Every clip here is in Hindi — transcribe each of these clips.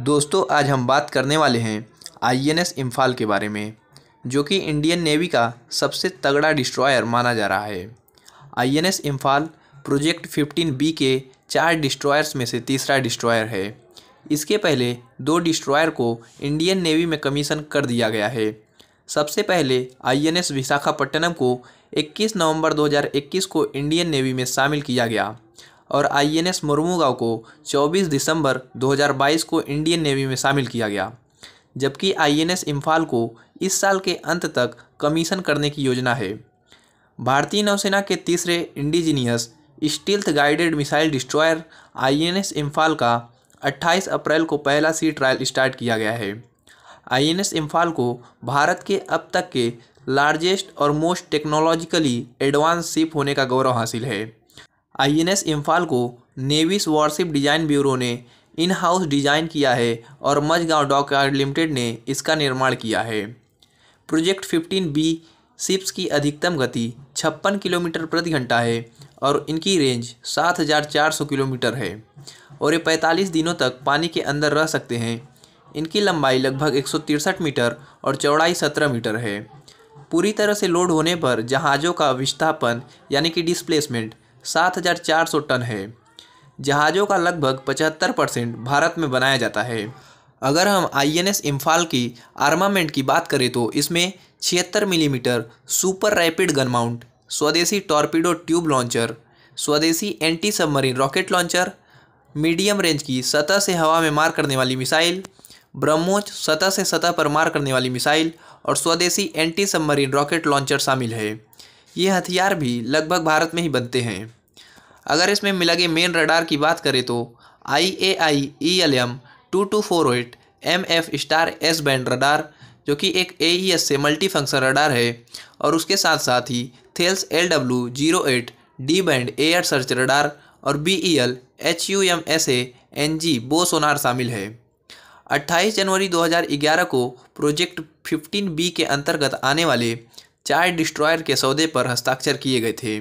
दोस्तों आज हम बात करने वाले हैं आई एन एस इम्फाल के बारे में जो कि इंडियन नेवी का सबसे तगड़ा डिस्ट्रॉयर माना जा रहा है I N S Imphal project 15 के चार डिस्ट्रॉयर्स में से तीसरा डिस्ट्रॉयर है इसके पहले दो डिस्ट्रॉयर को इंडियन नेवी में कमीशन कर दिया गया है सबसे पहले आईएनएस विशाखापट्टनम को 21 नवंबर 2021 को इंडियन नेवी में शामिल किया गया और आईएनएस मुर्मूगांव को 24 दिसंबर 2022 को इंडियन नेवी में शामिल किया गया जबकि आईएनएस इम्फाल को इस साल के अंत तक कमीशन करने की योजना है भारतीय नौसेना के तीसरे indigenous stealth guided missile destroyer INS Imphal का 28 अप्रैल को पहला सी ट्रायल स्टार्ट किया गया है आईएनएस इम्फाल को भारत के अब तक के लार्जेस्ट और मोस्ट टेक्नोलॉजिकली एडवांस शिप होने का गौरव हासिल है आई एन एस इम्फाल को नेविस वॉरशिप डिज़ाइन ब्यूरो ने इन हाउस डिज़ाइन किया है और मझगांव यार्ड लिमिटेड ने इसका निर्माण किया है प्रोजेक्ट 15 बी शिप्स की अधिकतम गति छप्पन किलोमीटर प्रति घंटा है और इनकी रेंज 7,400 किलोमीटर है और ये 45 दिनों तक पानी के अंदर रह सकते हैं इनकी लंबाई लगभग एक मीटर और चौड़ाई 17 मीटर है पूरी तरह से लोड होने पर जहाज़ों का विस्थापन यानी कि डिस्प्लेसमेंट सात हज़ार चार सौ टन है जहाज़ों का लगभग पचहत्तर परसेंट भारत में बनाया जाता है अगर हम आई एन एस इम्फाल की आर्मामेंट की बात करें तो इसमें छिहत्तर millimetre super rapid gun mount स्वदेशी टॉर्पीडो ट्यूब लॉन्चर स्वदेशी anti submarine rocket launcher medium range की सतह से हवा में मार करने वाली मिसाइल ब्रह्मोच सतह से सतह पर मार करने वाली मिसाइल और स्वदेशी एंटी सबमरीन रॉकेट लॉन्चर शामिल है ये हथियार भी लगभग भारत में ही बनते हैं अगर इसमें लगे मेन रडार की बात करें तो I A I E L M two two four eight M F star S band radar जो कि एक ए ई एस से मल्टी फंक्शन रडार है और उसके साथ साथ ही Thales L W zero eight D band air search radar और B E L H U M S A N G bow sonar शामिल है 28 जनवरी 2011 को प्रोजेक्ट 15 बी के अंतर्गत आने वाले चार डिस्ट्रॉयर के सौदे पर हस्ताक्षर किए गए थे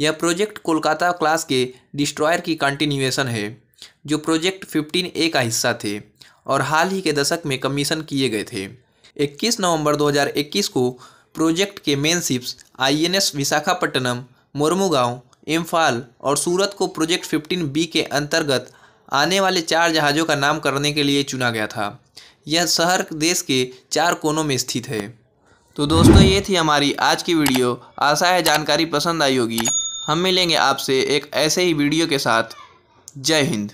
यह प्रोजेक्ट कोलकाता क्लास के डिस्ट्रॉयर की कंटिन्यूएशन है जो प्रोजेक्ट 15 ए का हिस्सा थे और हाल ही के दशक में कमीशन किए गए थे 21 नवंबर 2021 को प्रोजेक्ट के main ships INS Visakhapatnam Mormugao Imphal और सूरत को प्रोजेक्ट 15 बी के अंतर्गत आने वाले चार जहाज़ों का नाम करने के लिए चुना गया था यह शहर देश के चार कोनों में स्थित है तो दोस्तों ये थी हमारी आज की वीडियो आशा है जानकारी पसंद आई होगी हम मिलेंगे आपसे एक ऐसे ही वीडियो के साथ जय हिंद